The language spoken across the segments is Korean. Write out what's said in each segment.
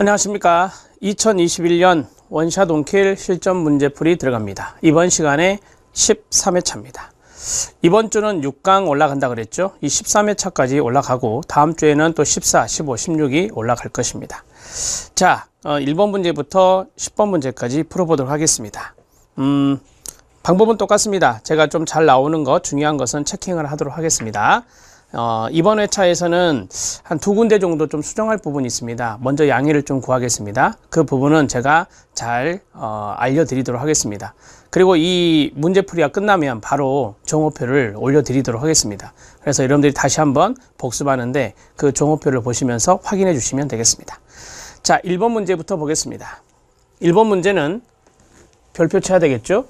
안녕하십니까 2021년 원샷 온킬 실전 문제풀이 들어갑니다 이번 시간에 13회차입니다 이번 주는 6강 올라간다 그랬죠 이 13회차까지 올라가고 다음 주에는 또 14, 15, 16이 올라갈 것입니다 자 1번 어, 문제부터 10번 문제까지 풀어보도록 하겠습니다 음, 방법은 똑같습니다 제가 좀 잘 나오는 거 중요한 것은 체킹을 하도록 하겠습니다 어, 이번 회차에서는 한 두 군데 정도 좀 수정할 부분이 있습니다. 먼저 양해를 좀 구하겠습니다. 그 부분은 제가 잘 어, 알려드리도록 하겠습니다. 그리고 이 문제풀이가 끝나면 바로 종호표를 올려드리도록 하겠습니다. 그래서 여러분들이 다시 한번 복습하는데 그 종호표를 보시면서 확인해 주시면 되겠습니다. 자, 1번 문제부터 보겠습니다. 1번 문제는 별표 쳐야 되겠죠?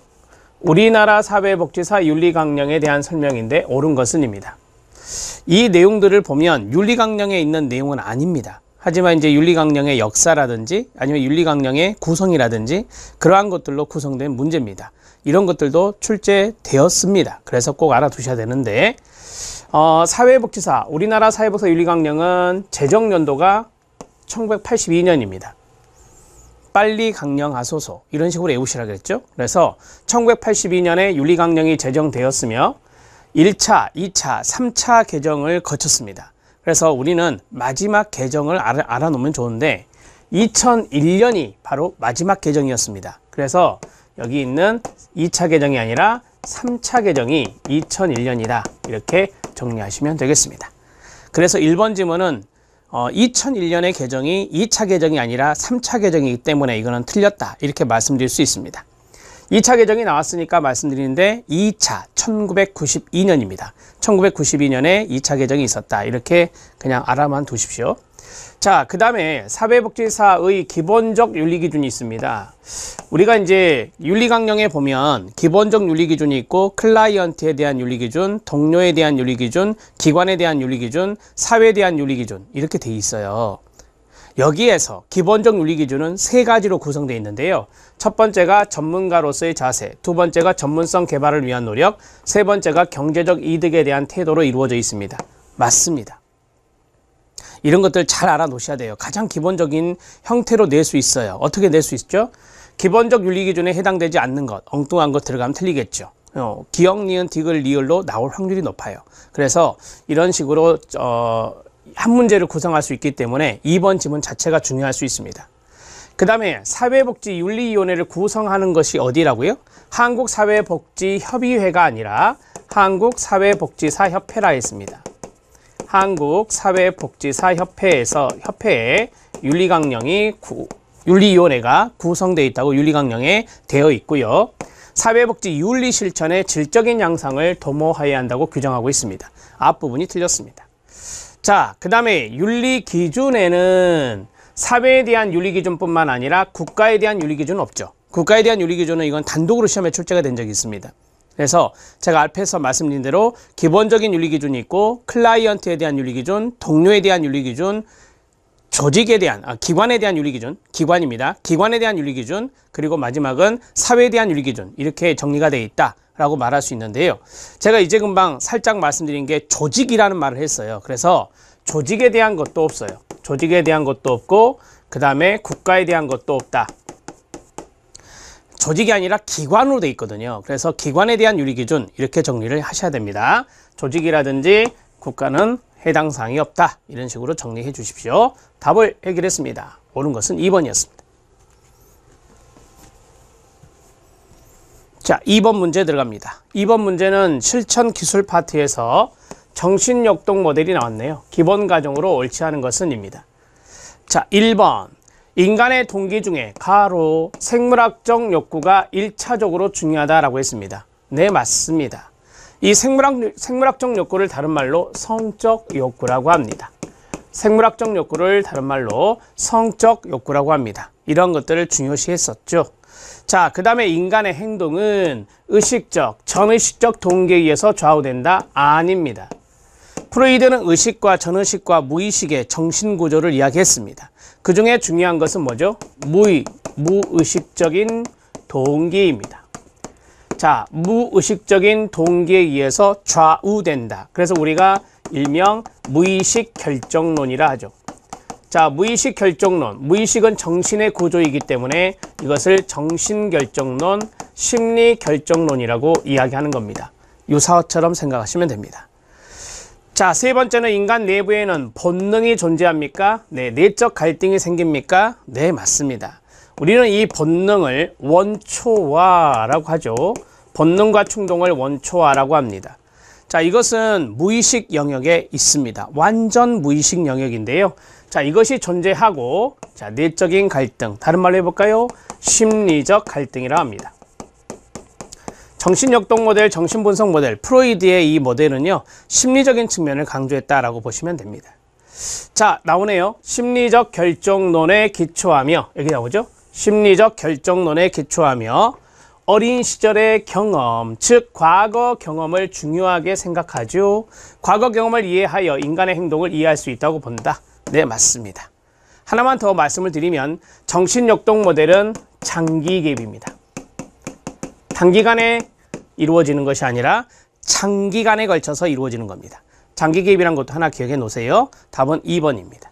우리나라 사회복지사 윤리강령에 대한 설명인데 옳은 것은입니다. 이 내용들을 보면 윤리강령에 있는 내용은 아닙니다. 하지만 이제 윤리강령의 역사라든지 아니면 윤리강령의 구성이라든지 그러한 것들로 구성된 문제입니다. 이런 것들도 출제되었습니다. 그래서 꼭 알아두셔야 되는데 어, 사회복지사 우리나라 사회복지사 윤리강령은 제정연도가 1982년입니다. 빨리 강령하소서 이런 식으로 외우시라 그랬죠. 그래서 1982년에 윤리강령이 제정되었으며 1차, 2차, 3차 계정을 거쳤습니다. 그래서 우리는 마지막 계정을 알아, 알아놓으면 좋은데 2001년이 바로 마지막 계정이었습니다 그래서 여기 있는 2차 계정이 아니라 3차 계정이 2001년이다. 이렇게 정리하시면 되겠습니다. 그래서 1번 지문은 2001년의 어, 계정이 2차 계정이 아니라 3차 계정이기 때문에 이거는 틀렸다. 이렇게 말씀드릴 수 있습니다. 2차 개정이 나왔으니까 말씀드리는데 2차 1992년입니다. 1992년에 2차 개정이 있었다. 이렇게 그냥 알아만 두십시오. 자, 그 다음에 사회복지사의 기본적 윤리기준이 있습니다. 우리가 이제 윤리강령에 보면 기본적 윤리기준이 있고 클라이언트에 대한 윤리기준, 동료에 대한 윤리기준, 기관에 대한 윤리기준, 사회에 대한 윤리기준 이렇게 돼 있어요. 여기에서 기본적 윤리 기준은 세 가지로 구성되어 있는데요. 첫 번째가 전문가로서의 자세, 두 번째가 전문성 개발을 위한 노력, 세 번째가 경제적 이득에 대한 태도로 이루어져 있습니다. 맞습니다. 이런 것들 잘 알아놓으셔야 돼요. 가장 기본적인 형태로 낼 수 있어요. 어떻게 낼 수 있죠? 기본적 윤리 기준에 해당되지 않는 것, 엉뚱한 것 들어가면 틀리겠죠. 어, 기억, 니은, 디귿, 리을로 나올 확률이 높아요. 그래서 이런 식으로 어, 한 문제를 구성할 수 있기 때문에 2번 지문 자체가 중요할 수 있습니다. 그 다음에 사회복지윤리위원회를 구성하는 것이 어디라고요? 한국사회복지협의회가 아니라 한국사회복지사협회라 했습니다. 한국사회복지사협회에서 협회에 윤리강령이 구, 윤리위원회가 구성되어 있다고 윤리강령에 되어 있고요. 사회복지 윤리 실천의 질적인 양상을 도모하여야 한다고 규정하고 있습니다. 앞부분이 틀렸습니다. 자, 그 다음에 윤리 기준에는 사회에 대한 윤리 기준뿐만 아니라 국가에 대한 윤리 기준은 없죠. 국가에 대한 윤리 기준은 이건 단독으로 시험에 출제가 된 적이 있습니다. 그래서 제가 앞에서 말씀드린 대로 기본적인 윤리 기준이 있고 클라이언트에 대한 윤리 기준, 동료에 대한 윤리 기준, 조직에 대한 아, 기관에 대한 윤리 기준, 기관입니다. 기관에 대한 윤리 기준, 그리고 마지막은 사회에 대한 윤리 기준 이렇게 정리가 되어 있다. 라고 말할 수 있는데요. 제가 이제 금방 살짝 말씀드린 게 조직이라는 말을 했어요. 그래서 조직에 대한 것도 없어요. 조직에 대한 것도 없고 그 다음에 국가에 대한 것도 없다. 조직이 아니라 기관으로 돼 있거든요. 그래서 기관에 대한 유리기준 이렇게 정리를 하셔야 됩니다. 조직이라든지 국가는 해당 사항이 없다. 이런 식으로 정리해 주십시오. 답을 해결했습니다. 옳은 것은 2번이었습니다. 자, 2번 문제 들어갑니다. 2번 문제는 실천 기술 파트에서 정신역동 모델이 나왔네요. 기본 가정으로 옳지 않은 것은입니다. 자, 1번. 인간의 동기 중에 가로 생물학적 욕구가 1차적으로 중요하다라고 했습니다. 네, 맞습니다. 이 생물학, 생물학적 욕구를 다른 말로 성적 욕구라고 합니다. 생물학적 욕구를 다른 말로 성적 욕구라고 합니다. 이런 것들을 중요시했었죠. 자, 그 다음에 인간의 행동은 의식적, 전의식적 동기에 의해서 좌우된다? 아닙니다. 프로이드는 의식과 전의식과 무의식의 정신구조를 이야기했습니다. 그 중에 중요한 것은 뭐죠? 무의, 무의식적인 동기입니다. 자, 무의식적인 동기에 의해서 좌우된다. 그래서 우리가 일명 무의식 결정론이라 하죠. 자, 무의식 결정론. 무의식은 정신의 구조이기 때문에 이것을 정신결정론, 심리결정론이라고 이야기하는 겁니다. 유사어처럼 생각하시면 됩니다. 자, 세 번째는 인간 내부에는 본능이 존재합니까? 네, 내적 갈등이 생깁니까? 네, 맞습니다. 우리는 이 본능을 원초화라고 하죠. 본능과 충동을 원초화라고 합니다. 자, 이것은 무의식 영역에 있습니다. 완전 무의식 영역인데요. 자, 이것이 존재하고 자, 내적인 갈등, 다른 말로 해볼까요? 심리적 갈등이라 합니다. 정신역동 모델, 정신분석 모델, 프로이드의 이 모델은요. 심리적인 측면을 강조했다라고 보시면 됩니다. 자, 나오네요. 심리적 결정론에 기초하며 여기 나오죠? 심리적 결정론에 기초하며 어린 시절의 경험, 즉 과거 경험을 중요하게 생각하죠. 과거 경험을 이해하여 인간의 행동을 이해할 수 있다고 본다. 네, 맞습니다. 하나만 더 말씀을 드리면 정신역동 모델은 장기 개입입니다. 단기간에 이루어지는 것이 아니라 장기간에 걸쳐서 이루어지는 겁니다. 장기 개입이란 것도 하나 기억해 놓으세요. 답은 2번입니다.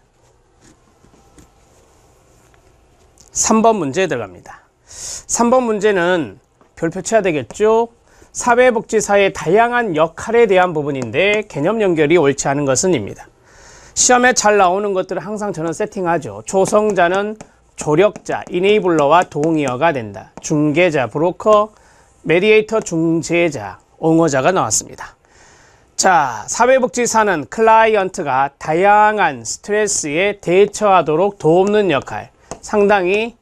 3번 문제에 들어갑니다. 3번 문제는 별표 쳐야 되겠죠? 사회복지사의 다양한 역할에 대한 부분인데 개념 연결이 옳지 않은 것은입니다. 시험에 잘 나오는 것들을 항상 저는 세팅하죠. 조성자는 조력자, 이네이블러와 동의어가 된다. 중개자, 브로커, 메디에이터, 중재자, 옹호자가 나왔습니다. 자, 사회복지사는 클라이언트가 다양한 스트레스에 대처하도록 돕는 역할. 상당히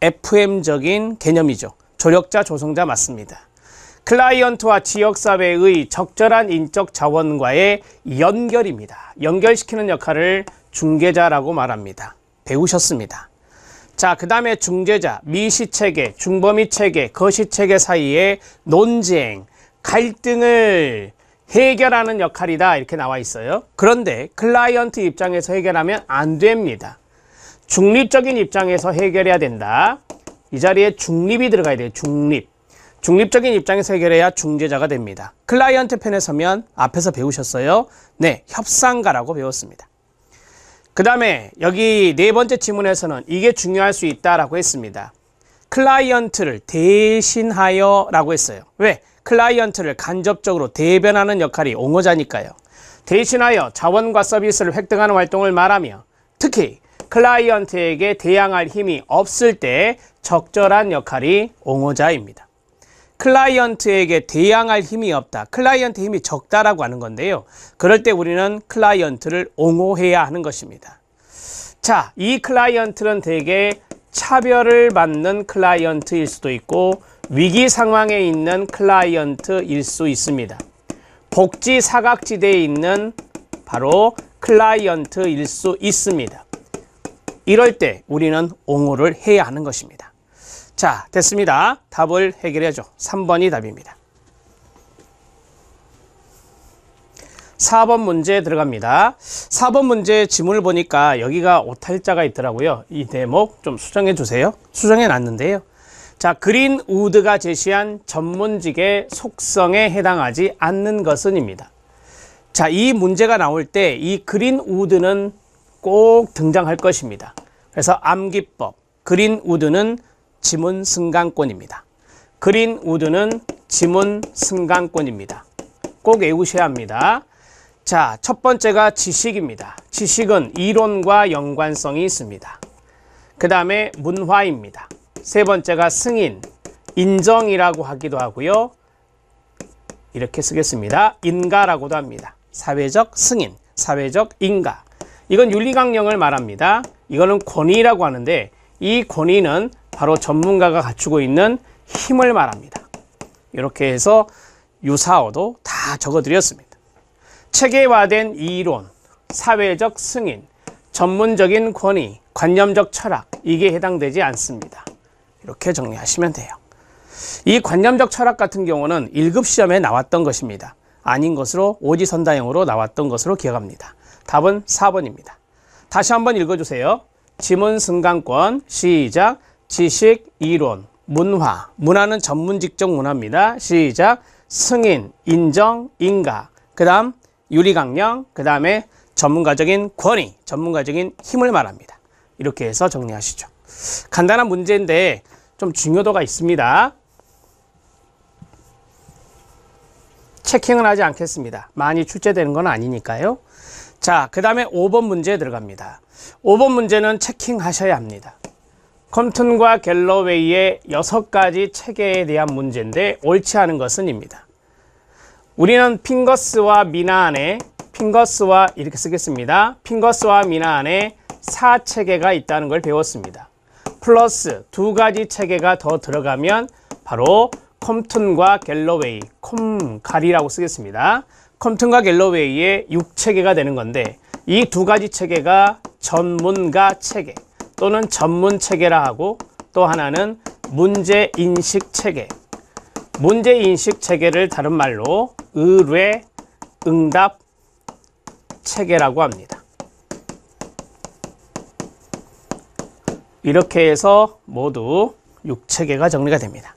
FM적인 개념이죠. 조력자, 조성자 맞습니다. 클라이언트와 지역사회의 적절한 인적 자원과의 연결입니다. 연결시키는 역할을 중개자라고 말합니다. 배우셨습니다. 자, 그 다음에 중재자, 미시체계, 중범위체계, 거시체계 사이의 논쟁, 갈등을 해결하는 역할이다 이렇게 나와 있어요. 그런데 클라이언트 입장에서 해결하면 안 됩니다. 중립적인 입장에서 해결해야 된다. 이 자리에 중립이 들어가야 돼요. 중립. 중립적인 입장에서 해결해야 중재자가 됩니다. 클라이언트 편에 서면 앞에서 배우셨어요? 네, 협상가라고 배웠습니다. 그 다음에 여기 네 번째 지문에서는 이게 중요할 수 있다라고 했습니다. 클라이언트를 대신하여 라고 했어요. 왜? 클라이언트를 간접적으로 대변하는 역할이 옹호자니까요. 대신하여 자원과 서비스를 획득하는 활동을 말하며 특히 클라이언트에게 대항할 힘이 없을 때 적절한 역할이 옹호자입니다. 클라이언트에게 대항할 힘이 없다. 클라이언트 힘이 적다라고 하는 건데요. 그럴 때 우리는 클라이언트를 옹호해야 하는 것입니다. 자, 이 클라이언트는 대개 차별을 받는 클라이언트일 수도 있고 위기 상황에 있는 클라이언트일 수 있습니다. 복지 사각지대에 있는 바로 클라이언트일 수 있습니다. 이럴 때 우리는 옹호를 해야 하는 것입니다. 자, 됐습니다. 답을 해결해줘. 3번이 답입니다. 4번 문제 들어갑니다. 4번 문제 지문을 보니까 여기가 오탈자가 있더라고요. 이 대목 좀 수정해 주세요. 수정해 놨는데요. 자, 그린 우드가 제시한 전문직의 속성에 해당하지 않는 것은입니다. 자, 이 문제가 나올 때 이 그린 우드는 꼭 등장할 것입니다. 그래서 암기법, 그린 우드는 지문 승강권입니다. 그린 우드는 지문 승강권입니다. 꼭 외우셔야 합니다. 자, 첫 번째가 지식입니다. 지식은 이론과 연관성이 있습니다. 그 다음에 문화입니다. 세 번째가 승인, 인정이라고 하기도 하고요. 이렇게 쓰겠습니다. 인가라고도 합니다. 사회적 승인, 사회적 인가. 이건 윤리강령을 말합니다. 이거는 권위라고 하는데 이 권위는 바로 전문가가 갖추고 있는 힘을 말합니다. 이렇게 해서 유사어도 다 적어드렸습니다. 체계화된 이론, 사회적 승인, 전문적인 권위, 관념적 철학 이게 해당되지 않습니다. 이렇게 정리하시면 돼요. 이 관념적 철학 같은 경우는 1급 시험에 나왔던 것입니다. 아닌 것으로 오지선다형으로 나왔던 것으로 기억합니다. 답은 4번입니다. 다시 한번 읽어주세요. 지문 승강권 시작 지식, 이론, 문화. 문화는 전문 직종 문화입니다. 시작. 승인, 인정, 인가. 그 다음 유리강령, 그 다음에 전문가적인 권위, 전문가적인 힘을 말합니다. 이렇게 해서 정리하시죠. 간단한 문제인데 좀 중요도가 있습니다. 체킹은 하지 않겠습니다. 많이 출제되는 건 아니니까요. 자, 그 다음에 5번 문제에 들어갑니다. 5번 문제는 체킹하셔야 합니다. 컴튼과 갤러웨이의 여섯 가지 체계에 대한 문제인데 옳지 않은 것은 입니다. 우리는 핑거스와 미나 안에 핑거스와 이렇게 쓰겠습니다. 핑거스와 미나 안에 4체계가 있다는 걸 배웠습니다. 플러스 두 가지 체계가 더 들어가면 바로 컴튼과 갤러웨이, 콤갈이라고 쓰겠습니다. 컴튼과 갤러웨이의 6체계가 되는 건데 이 두 가지 체계가 전문가 체계, 또는 전문 체계라 하고 또 하나는 문제인식 체계 문제인식 체계를 다른 말로 의뢰, 응답 체계라고 합니다. 이렇게 해서 모두 6체계가 정리가 됩니다.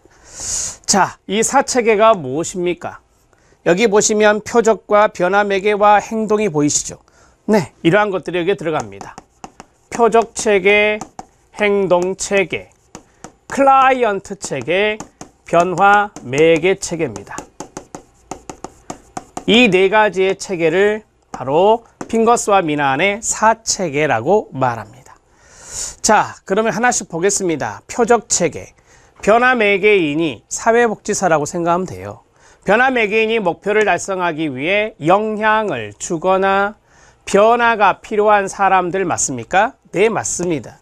자, 이 4체계가 무엇입니까? 여기 보시면 표적과 변화 매개와 행동이 보이시죠? 네, 이러한 것들이 여기에 들어갑니다. 표적 체계, 행동 체계, 클라이언트 체계, 변화 매개 체계입니다. 이 네 가지의 체계를 바로 핑거스와 미나안의 사체계라고 말합니다. 자, 그러면 하나씩 보겠습니다. 표적 체계. 변화 매개인이 사회복지사라고 생각하면 돼요. 변화 매개인이 목표를 달성하기 위해 영향을 주거나 변화가 필요한 사람들 맞습니까? 네, 맞습니다.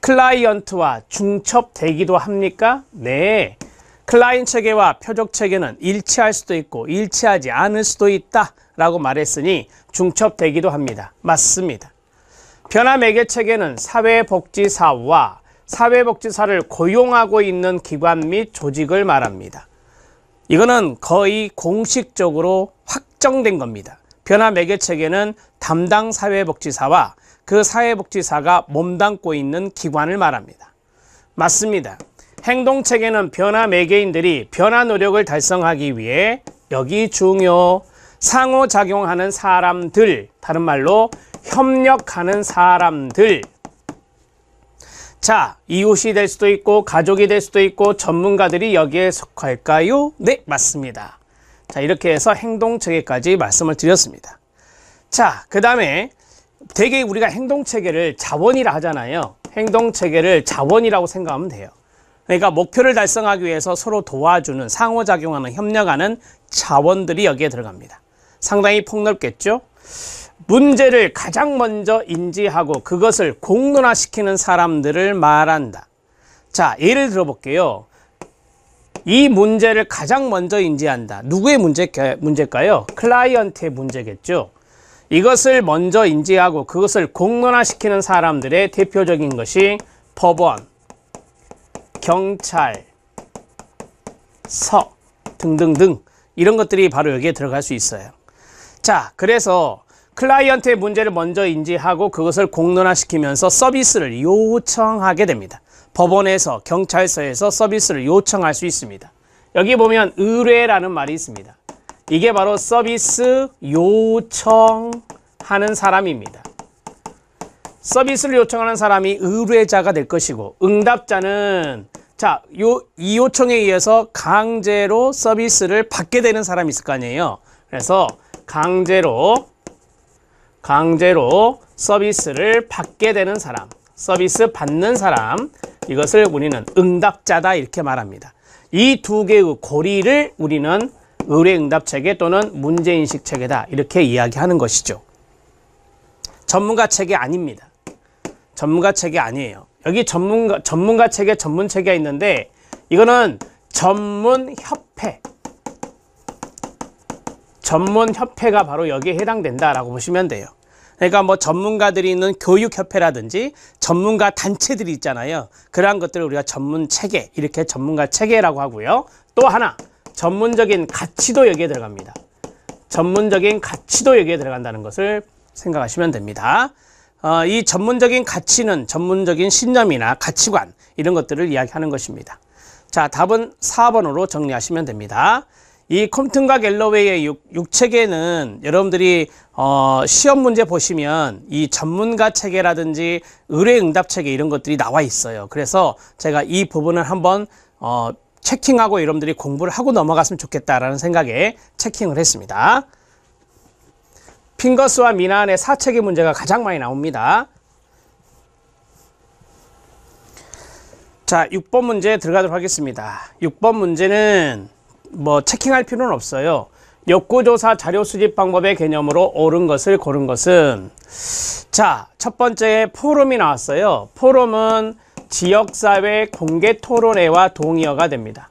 클라이언트와 중첩되기도 합니까? 네. 클라인 체계와 표적 체계는 일치할 수도 있고 일치하지 않을 수도 있다 라고 말했으니 중첩되기도 합니다. 맞습니다. 변화 매개 체계는 사회복지사와 사회복지사를 고용하고 있는 기관 및 조직을 말합니다. 이거는 거의 공식적으로 확정된 겁니다. 변화 매개체계는 담당 사회복지사와 그 사회복지사가 몸담고 있는 기관을 말합니다. 맞습니다. 행동체계는 변화 매개인들이 변화 노력을 달성하기 위해 여기 중요 상호작용하는 사람들 다른 말로 협력하는 사람들 자 이웃이 될 수도 있고 가족이 될 수도 있고 전문가들이 여기에 속할까요? 네 맞습니다. 자 이렇게 해서 행동체계까지 말씀을 드렸습니다 자 그 다음에 대개 우리가 행동체계를 자원이라 하잖아요 행동체계를 자원이라고 생각하면 돼요 그러니까 목표를 달성하기 위해서 서로 도와주는 상호작용하는 협력하는 자원들이 여기에 들어갑니다 상당히 폭넓겠죠 문제를 가장 먼저 인지하고 그것을 공론화시키는 사람들을 말한다 자 예를 들어 볼게요 이 문제를 가장 먼저 인지한다. 누구의 문제, 문제일까요? 클라이언트의 문제겠죠. 이것을 먼저 인지하고 그것을 공론화시키는 사람들의 대표적인 것이 법원, 경찰, 서 등등등 이런 것들이 바로 여기에 들어갈 수 있어요. 자, 그래서 클라이언트의 문제를 먼저 인지하고 그것을 공론화시키면서 서비스를 요청하게 됩니다. 법원에서 경찰서에서 서비스를 요청할 수 있습니다. 여기 보면 의뢰라는 말이 있습니다. 이게 바로 서비스 요청하는 사람입니다. 서비스를 요청하는 사람이 의뢰자가 될 것이고 응답자는 자, 요, 이 요청에 의해서 강제로 서비스를 받게 되는 사람이 있을 거 아니에요. 그래서 강제로 강제로 서비스를 받게 되는 사람, 서비스 받는 사람, 이것을 우리는 응답자다 이렇게 말합니다. 이 두 개의 고리를 우리는 의뢰응답체계 또는 문제인식체계다 이렇게 이야기하는 것이죠. 전문가 체계 아닙니다. 전문가 체계 아니에요. 여기 전문가 전문가 체계 전문 체계가 있는데 이거는 전문 협회 전문 협회가 바로 여기에 해당된다라고 보시면 돼요. 그러니까 뭐 전문가들이 있는 교육협회라든지 전문가 단체들이 있잖아요. 그러한 것들을 우리가 전문 체계, 이렇게 전문가 체계라고 하고요. 또 하나, 전문적인 가치도 여기에 들어갑니다. 전문적인 가치도 여기에 들어간다는 것을 생각하시면 됩니다. 어, 이 전문적인 가치는 전문적인 신념이나 가치관 이런 것들을 이야기하는 것입니다. 자, 답은 4번으로 정리하시면 됩니다. 이 컴튼과 갤러웨이의 육, 체계는 여러분들이 어, 시험 문제 보시면 이 전문가 체계라든지 의뢰응답 체계 이런 것들이 나와 있어요. 그래서 제가 이 부분을 한번 어, 체킹하고 여러분들이 공부를 하고 넘어갔으면 좋겠다라는 생각에 체킹을 했습니다. 핑거스와 미나안의 사체계 문제가 가장 많이 나옵니다. 자, 6번 문제 들어가도록 하겠습니다. 6번 문제는 뭐 체킹할 필요는 없어요. 욕구조사 자료 수집 방법의 개념으로 옳은 것을 고른 것은 자, 첫 번째 포럼이 나왔어요. 포럼은 지역사회 공개 토론회와 동의어가 됩니다.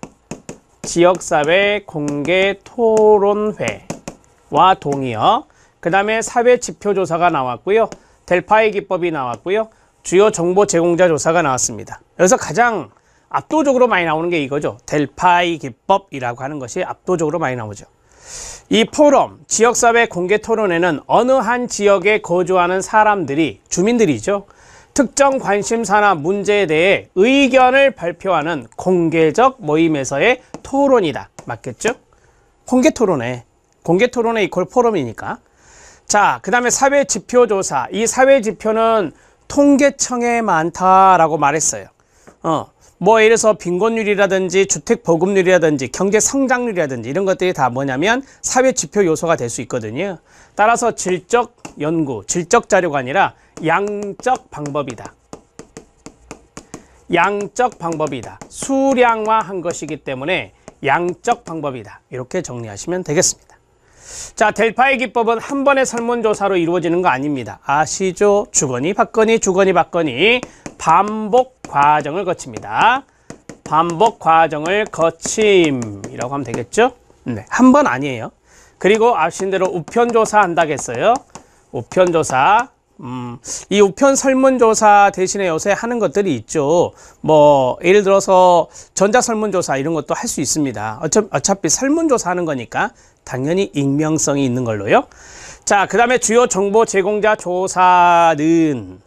지역사회 공개 토론회와 동의어 그 다음에 사회 지표조사가 나왔고요. 델파이 기법이 나왔고요. 주요 정보 제공자 조사가 나왔습니다. 여기서 가장 압도적으로 많이 나오는 게 이거죠. 델파이 기법이라고 하는 것이 압도적으로 많이 나오죠. 이 포럼, 지역사회 공개 토론회는 어느 한 지역에 거주하는 사람들이, 주민들이죠. 특정 관심사나 문제에 대해 의견을 발표하는 공개적 모임에서의 토론이다. 맞겠죠? 공개 토론에 공개 토론에 이퀄 포럼이니까. 자, 그 다음에 사회 지표 조사. 이 사회 지표는 통계청에 많다라고 말했어요. 어, 뭐 이래서 빈곤율이라든지 주택 보급률이라든지 경제 성장률이라든지 이런 것들이 다 뭐냐면 사회 지표 요소가 될 수 있거든요. 따라서 질적 연구, 질적 자료가 아니라 양적 방법이다. 양적 방법이다. 수량화한 것이기 때문에 양적 방법이다. 이렇게 정리하시면 되겠습니다. 자, 델파이 기법은 한 번의 설문조사로 이루어지는 거 아닙니다. 아시죠? 주거니 받거니 주거니 받거니 반복 과정을 거칩니다. 반복 과정을 거침이라고 하면 되겠죠? 네, 한 번 아니에요. 그리고 앞신대로 우편조사 한다고 했어요. 우편조사. 음, 이 우편 설문조사 대신에 요새 하는 것들이 있죠. 뭐, 예를 들어서 전자설문조사 이런 것도 할 수 있습니다. 어차 어차피 설문조사 하는 거니까 당연히 익명성이 있는 걸로요. 자, 그 다음에 주요 정보 제공자 조사는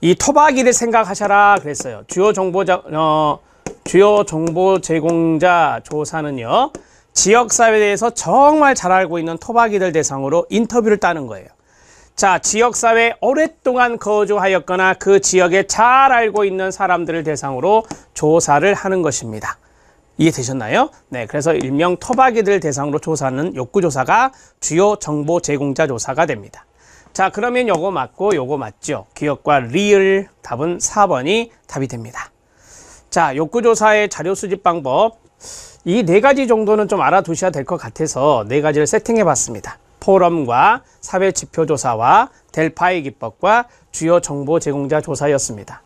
이 토박이를 생각하셔라 그랬어요. 주요 정보자 어, 주요 정보 제공자 조사는요. 지역사회에 대해서 정말 잘 알고 있는 토박이들 대상으로 인터뷰를 따는 거예요. 자, 지역사회 오랫동안 거주하였거나 그 지역에 잘 알고 있는 사람들을 대상으로 조사를 하는 것입니다. 이해되셨나요? 네, 그래서 일명 토박이들 대상으로 조사하는 욕구조사가 주요 정보 제공자 조사가 됩니다. 자 그러면 요거 맞고 요거 맞죠 기억과 리을 답은 4번이 답이 됩니다 자 욕구조사의 자료 수집 방법 이 네 가지 정도는 좀 알아두셔야 될 것 같아서 네 가지를 세팅해 봤습니다 포럼과 사회 지표조사와 델파이 기법과 주요 정보 제공자 조사였습니다